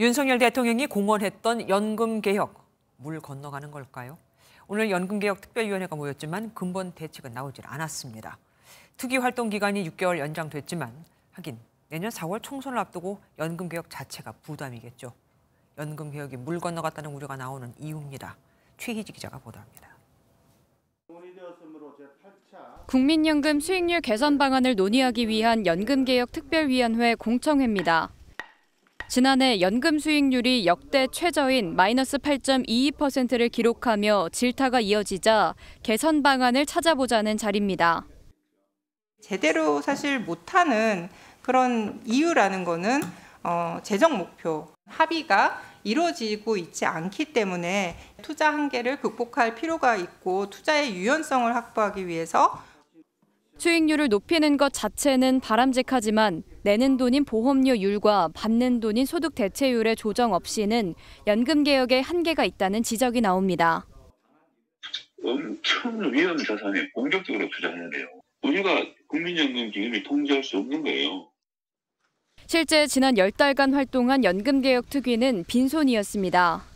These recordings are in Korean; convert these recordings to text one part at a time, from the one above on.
윤석열 대통령이 공언했던 연금 개혁 물 건너가는 걸까요? 오늘 연금개혁특별위원회가 모였지만 근본 대책은 나오질 않았습니다. 특위 활동 기간이 6개월 연장됐지만 하긴 내년 4월 총선을 앞두고 연금개혁 자체가 부담이겠죠. 연금개혁이 물 건너갔다는 우려가 나오는 이유입니다. 최희지 기자가 보도합니다. 국민연금 수익률 개선 방안을 논의하기 위한 연금개혁특별위원회 공청회입니다. 지난해 연금 수익률이 역대 최저인 마이너스 8.22%를 기록하며 질타가 이어지자 개선 방안을 찾아보자는 자리입니다. 제대로 사실 못하는 그런 이유라는 거는 어, 재정 목표 합의가 이루어지고 있지 않기 때문에 투자 한계를 극복할 필요가 있고 투자의 유연성을 확보하기 위해서 수익률을 높이는 것 자체는 바람직하지만 내는 돈인 보험료율과 받는 돈인 소득 대체율의 조정 없이는 연금 개혁의 한계가 있다는 지적이 나옵니다. 엄청 위험 자산에 공격적으로 투자해야 돼요. 우리가 국민연금 기금이 통제할 수 없는 거예요. 실제 지난 10달간 활동한 연금개혁 특위는 빈손이었습니다.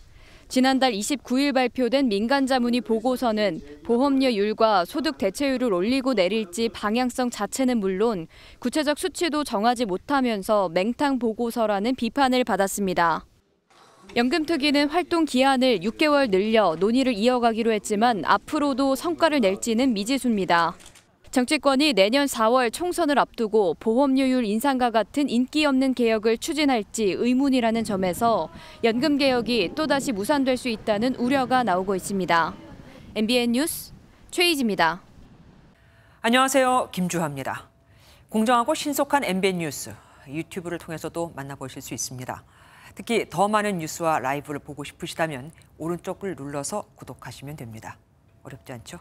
지난달 29일 발표된 민간자문위 보고서는 보험료율과 소득 대체율을 올리고 내릴지 방향성 자체는 물론 구체적 수치도 정하지 못하면서 맹탕 보고서라는 비판을 받았습니다. 연금특위는 활동 기한을 6개월 늘려 논의를 이어가기로 했지만 앞으로도 성과를 낼지는 미지수입니다. 정치권이 내년 4월 총선을 앞두고 보험료율 인상과 같은 인기 없는 개혁을 추진할지 의문이라는 점에서 연금 개혁이 또다시 무산될 수 있다는 우려가 나오고 있습니다. MBN 뉴스 최희지입니다. 안녕하세요. 김주하입니다. 공정하고 신속한 MBN 뉴스 유튜브를 통해서도 만나보실 수 있습니다. 특히 더 많은 뉴스와 라이브를 보고 싶으시다면 오른쪽을 눌러서 구독하시면 됩니다. 어렵지 않죠?